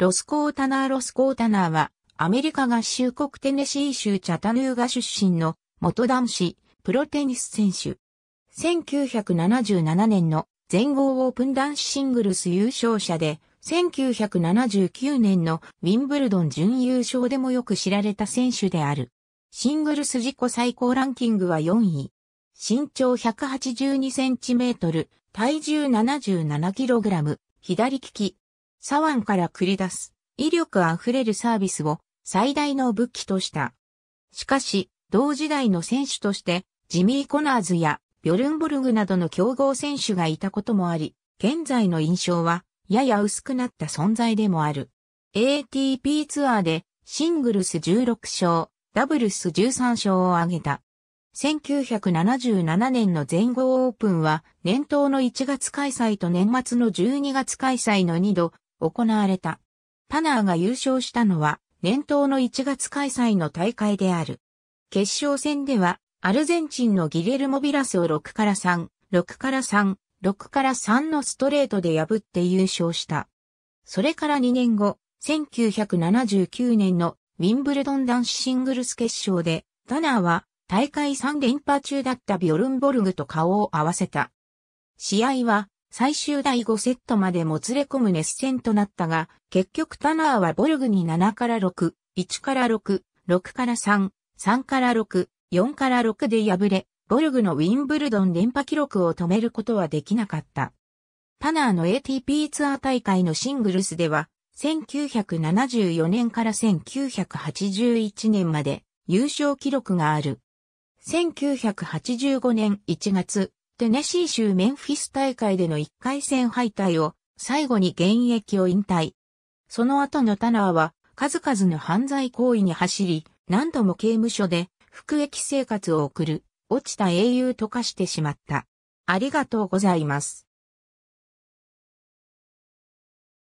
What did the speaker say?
ロスコータナー・ロスコータナーは、アメリカ合衆国テネシー州チャタヌーガ出身の元男子、プロテニス選手。1977年の全豪オープン男子シングルス優勝者で、1979年のウィンブルドン準優勝でもよく知られた選手である。シングルス自己最高ランキングは4位。身長182センチメートル、体重77キログラム、左利き、左腕から繰り出す威力あふれるサービスを最大の武器とした。しかし、同時代の選手として、ジミー・コナーズやビョルンボルグなどの強豪選手がいたこともあり、現在の印象はやや薄くなった存在でもある。ATP ツアーでシングルス16勝、ダブルス13勝を挙げた。1977年の全豪オープンは年頭の1月開催と年末の12月開催の2度行われた。タナーが優勝したのは、年頭の1月開催の大会である。決勝戦では、アルゼンチンのギレルモビラスを6から3、6から3、6から3のストレートで破って優勝した。それから2年後、1979年のウィンブルドン男子シングルス決勝で、タナーは大会3連覇中だったビョルンボルグと顔を合わせた。試合は最終第5セットまでもつれ込む熱戦となったが、結局タナーはボルグに7から6、1から6、6から3、3から6、4から6で敗れ、ボルグのウィンブルドン連覇記録を止めることはできなかった。タナーの ATP ツアー大会のシングルスでは、1974年から1981年まで優勝記録がある。1985年1月、テネシー州メンフィス大会での1回戦敗退を最後に現役を引退。その後のタナーは数々の犯罪行為に走り、何度も刑務所で服役生活を送る、落ちた英雄と化してしまった。ありがとうございます。